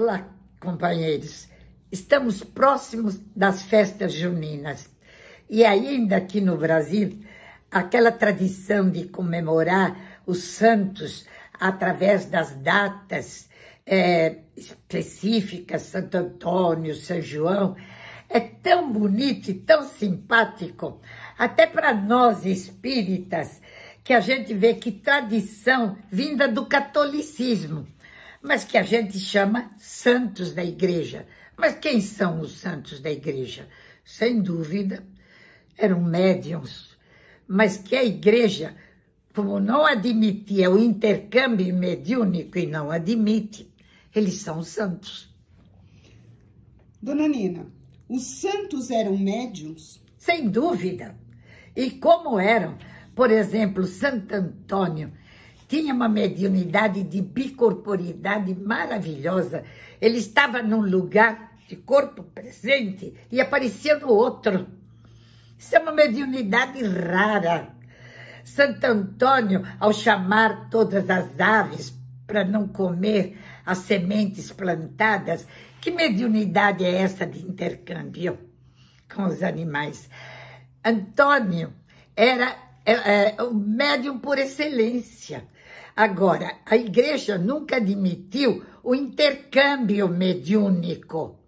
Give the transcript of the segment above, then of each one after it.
Olá, companheiros. Estamos próximos das festas juninas. E ainda aqui no Brasil, aquela tradição de comemorar os santos através das datas é, específicas, Santo Antônio, São João, é tão bonito e tão simpático, até para nós espíritas, que a gente vê que tradição vinda do catolicismo mas que a gente chama santos da igreja. Mas quem são os santos da igreja? Sem dúvida, eram médiums, mas que a igreja, como não admitia é o intercâmbio mediúnico e não admite, eles são santos. Dona Nina, os santos eram médiums? Sem dúvida. E como eram, por exemplo, Santo Antônio, tinha uma mediunidade de bicorporidade maravilhosa. Ele estava num lugar de corpo presente e aparecia no outro. Isso é uma mediunidade rara. Santo Antônio, ao chamar todas as aves para não comer as sementes plantadas, que mediunidade é essa de intercâmbio com os animais? Antônio era é, é o é médium por excelência. Agora, a igreja nunca admitiu o intercâmbio mediúnico.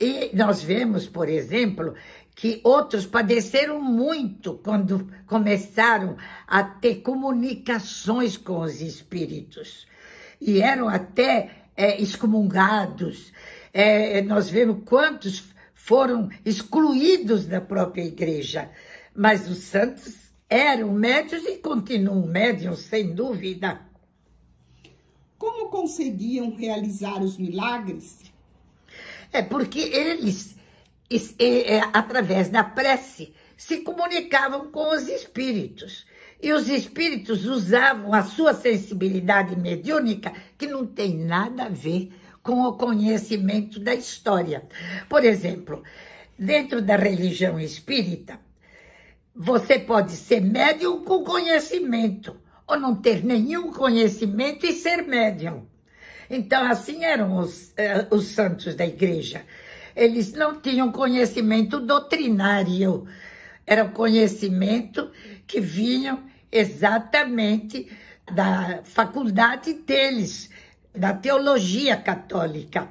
E nós vemos, por exemplo, que outros padeceram muito quando começaram a ter comunicações com os espíritos. E eram até é, excomungados. É, nós vemos quantos foram excluídos da própria igreja. Mas os santos eram médios e continuam médios, sem dúvida. Como conseguiam realizar os milagres? É porque eles, é, através da prece, se comunicavam com os espíritos. E os espíritos usavam a sua sensibilidade mediúnica, que não tem nada a ver com o conhecimento da história. Por exemplo, dentro da religião espírita, você pode ser médium com conhecimento, ou não ter nenhum conhecimento e ser médium. Então, assim eram os, eh, os santos da igreja. Eles não tinham conhecimento doutrinário, era o conhecimento que vinha exatamente da faculdade deles, da teologia católica.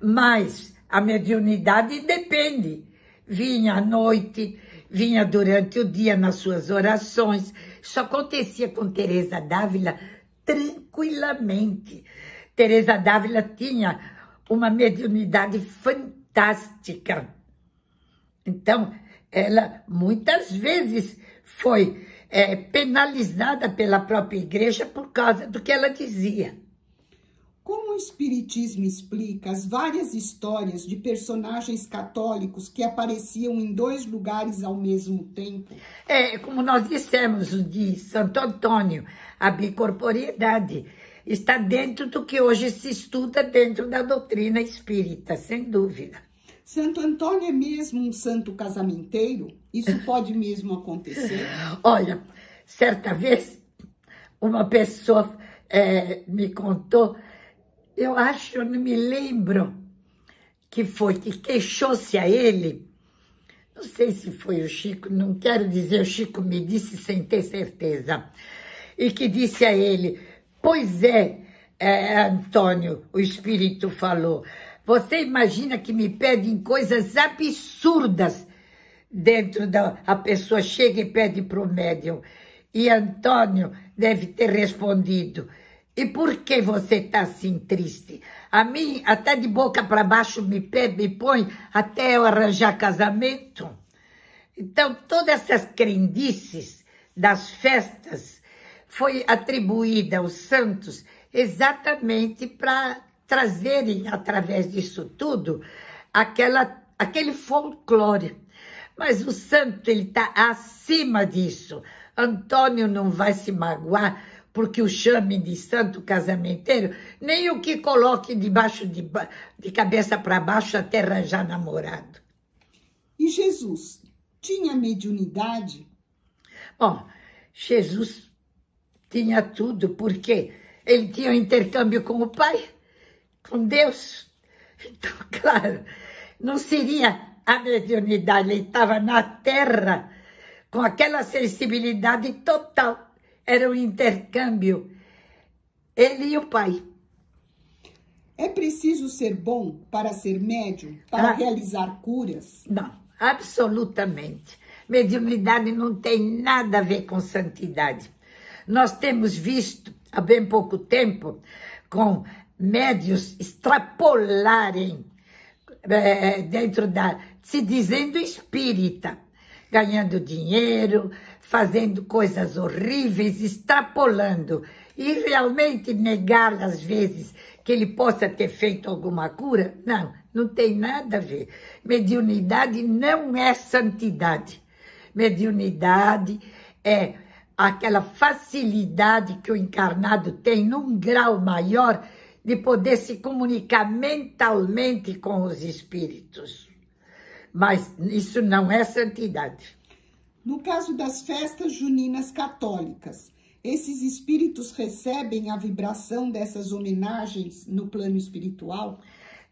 Mas a mediunidade depende. Vinha à noite, vinha durante o dia nas suas orações. Isso acontecia com Teresa Dávila tranquilamente. Teresa Dávila tinha uma mediunidade fantástica. Então, ela muitas vezes foi é, penalizada pela própria igreja por causa do que ela dizia. Espiritismo explica as várias histórias de personagens católicos que apareciam em dois lugares ao mesmo tempo? É, como nós dissemos de Santo Antônio, a bicorporiedade está dentro do que hoje se estuda dentro da doutrina espírita, sem dúvida. Santo Antônio é mesmo um santo casamenteiro? Isso pode mesmo acontecer? Olha, certa vez uma pessoa é, me contou eu acho, eu não me lembro que foi, que queixou-se a ele. Não sei se foi o Chico, não quero dizer, o Chico me disse sem ter certeza. E que disse a ele, pois é, é Antônio, o Espírito falou, você imagina que me pedem coisas absurdas dentro da... A pessoa chega e pede para o médium. E Antônio deve ter respondido, e por que você está assim triste? A mim, até de boca para baixo, me pede, me põe até eu arranjar casamento. Então, todas essas crendices das festas foi atribuída aos santos exatamente para trazerem, através disso tudo, aquela, aquele folclore. Mas o santo, ele está acima disso. Antônio não vai se magoar porque o chame de santo casamenteiro, nem o que coloque debaixo de, de cabeça para baixo até arranjar namorado. E Jesus tinha mediunidade? Bom, Jesus tinha tudo, porque ele tinha um intercâmbio com o Pai, com Deus. Então, claro, não seria a mediunidade, ele estava na terra com aquela sensibilidade total era o um intercâmbio. Ele e o pai. É preciso ser bom para ser médium, para ah, realizar curas? Não, absolutamente. Mediunidade não tem nada a ver com santidade. Nós temos visto, há bem pouco tempo, com médios extrapolarem é, dentro da... se dizendo espírita, ganhando dinheiro, fazendo coisas horríveis, extrapolando, e realmente negar às vezes que ele possa ter feito alguma cura, não, não tem nada a ver. Mediunidade não é santidade. Mediunidade é aquela facilidade que o encarnado tem num grau maior de poder se comunicar mentalmente com os espíritos. Mas isso não é santidade. No caso das festas juninas católicas, esses espíritos recebem a vibração dessas homenagens no plano espiritual?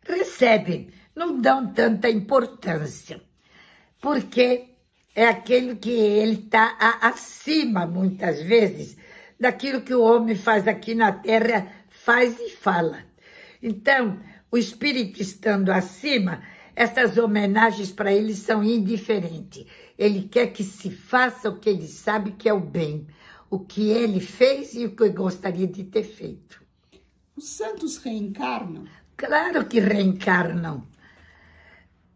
Recebem, não dão tanta importância, porque é aquele que ele está acima, muitas vezes, daquilo que o homem faz aqui na Terra, faz e fala. Então, o espírito estando acima, essas homenagens para ele são indiferentes. Ele quer que se faça o que ele sabe que é o bem, o que ele fez e o que gostaria de ter feito. Os santos reencarnam? Claro que reencarnam.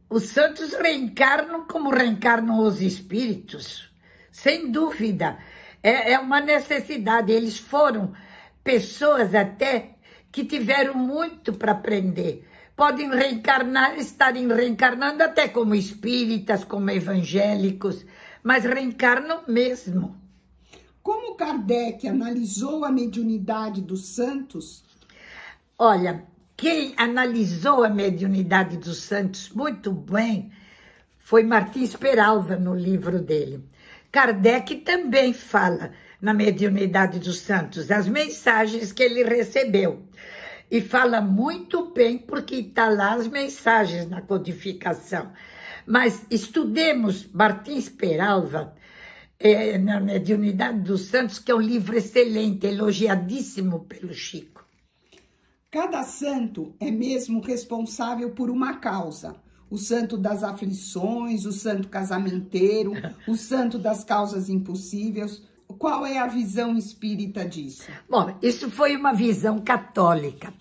Os santos reencarnam como reencarnam os espíritos, sem dúvida. É, é uma necessidade. Eles foram pessoas até que tiveram muito para aprender podem reencarnar, estarem reencarnando até como espíritas, como evangélicos, mas reencarnam mesmo. Como Kardec analisou a mediunidade dos santos? Olha, quem analisou a mediunidade dos santos muito bem foi Martins Peralva no livro dele. Kardec também fala na mediunidade dos santos, as mensagens que ele recebeu e fala muito bem porque está lá as mensagens na codificação. Mas estudemos Martins Peralva, é, na Mediunidade né, dos Santos, que é um livro excelente, elogiadíssimo pelo Chico. Cada santo é mesmo responsável por uma causa. O santo das aflições, o santo casamenteiro, o santo das causas impossíveis qual é a visão espírita disso? Bom, isso foi uma visão católica.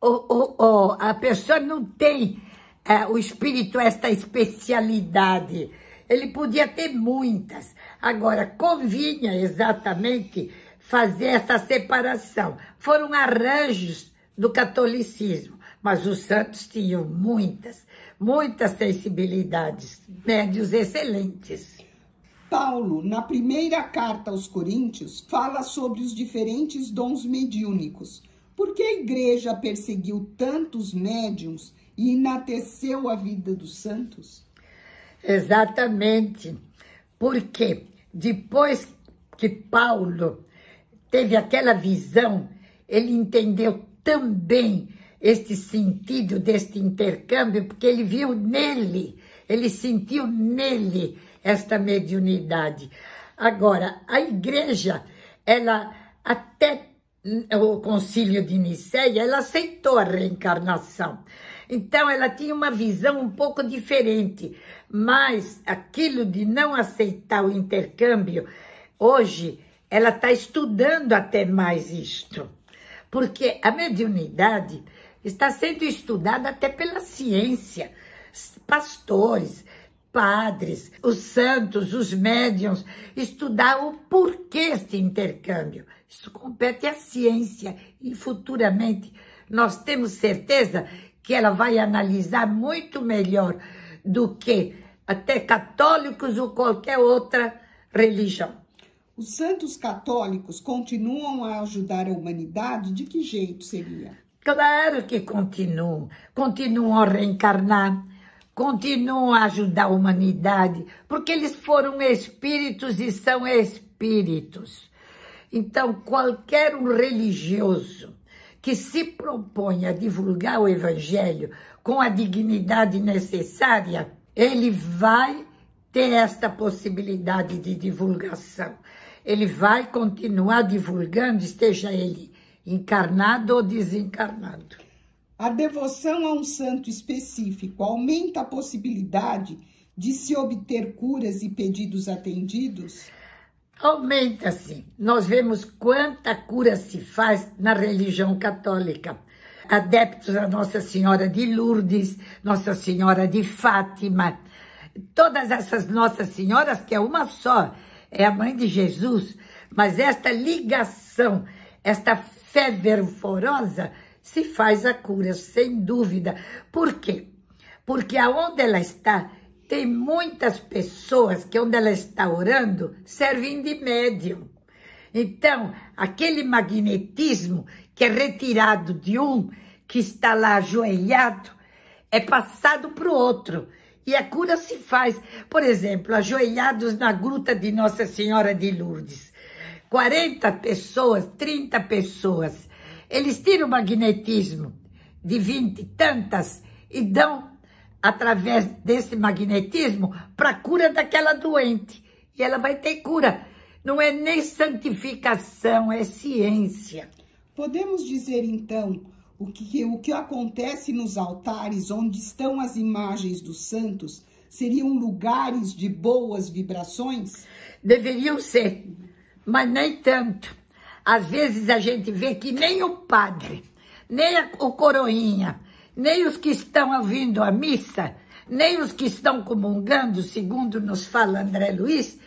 O, o, o a pessoa não tem, é, o espírito, esta especialidade. Ele podia ter muitas. Agora, convinha exatamente fazer essa separação. Foram arranjos do catolicismo, mas os santos tinham muitas, muitas sensibilidades, médios excelentes. Paulo, na primeira carta aos Coríntios, fala sobre os diferentes dons mediúnicos. Por que a igreja perseguiu tantos médiums e enateceu a vida dos santos? Exatamente, porque depois que Paulo teve aquela visão, ele entendeu também este sentido deste intercâmbio, porque ele viu nele, ele sentiu nele esta mediunidade. Agora, a igreja, ela até hum, o concílio de Nicéia, ela aceitou a reencarnação. Então, ela tinha uma visão um pouco diferente, mas aquilo de não aceitar o intercâmbio, hoje, ela está estudando até mais isto, porque a mediunidade está sendo estudada até pela ciência, pastores, padres, os santos, os médiums, estudar o porquê desse intercâmbio. Isso compete à ciência e futuramente nós temos certeza que ela vai analisar muito melhor do que até católicos ou qualquer outra religião. Os santos católicos continuam a ajudar a humanidade? De que jeito seria? Claro que continuam. Continuam a reencarnar continuam a ajudar a humanidade, porque eles foram espíritos e são espíritos. Então, qualquer um religioso que se propõe a divulgar o evangelho com a dignidade necessária, ele vai ter esta possibilidade de divulgação. Ele vai continuar divulgando, esteja ele encarnado ou desencarnado. A devoção a um santo específico aumenta a possibilidade de se obter curas e pedidos atendidos? Aumenta, sim. Nós vemos quanta cura se faz na religião católica. Adeptos a Nossa Senhora de Lourdes, Nossa Senhora de Fátima, todas essas Nossas Senhoras, que é uma só, é a mãe de Jesus, mas esta ligação, esta fé fervorosa, se faz a cura, sem dúvida. Por quê? Porque aonde ela está, tem muitas pessoas que onde ela está orando, servem de médium. Então, aquele magnetismo que é retirado de um que está lá ajoelhado, é passado para o outro. E a cura se faz, por exemplo, ajoelhados na gruta de Nossa Senhora de Lourdes. 40 pessoas, 30 pessoas eles tiram o magnetismo de vinte e tantas e dão, através desse magnetismo, para a cura daquela doente. E ela vai ter cura. Não é nem santificação, é ciência. Podemos dizer, então, o que, o que acontece nos altares onde estão as imagens dos santos seriam lugares de boas vibrações? Deveriam ser, mas nem tanto. Às vezes a gente vê que nem o padre, nem a, o coroinha, nem os que estão ouvindo a missa, nem os que estão comungando, segundo nos fala André Luiz,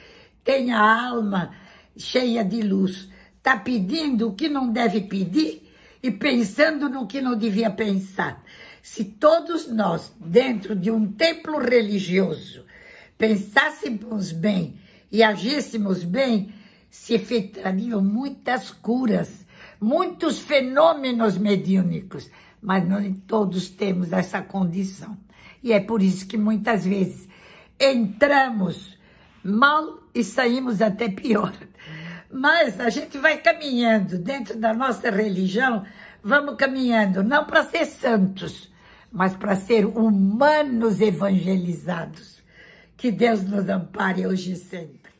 tem a alma cheia de luz. Está pedindo o que não deve pedir e pensando no que não devia pensar. Se todos nós, dentro de um templo religioso, pensássemos bem e agíssemos bem, se efetuariam muitas curas, muitos fenômenos mediúnicos, mas não todos temos essa condição. E é por isso que muitas vezes entramos mal e saímos até pior. Mas a gente vai caminhando dentro da nossa religião, vamos caminhando não para ser santos, mas para ser humanos evangelizados. Que Deus nos ampare hoje e sempre.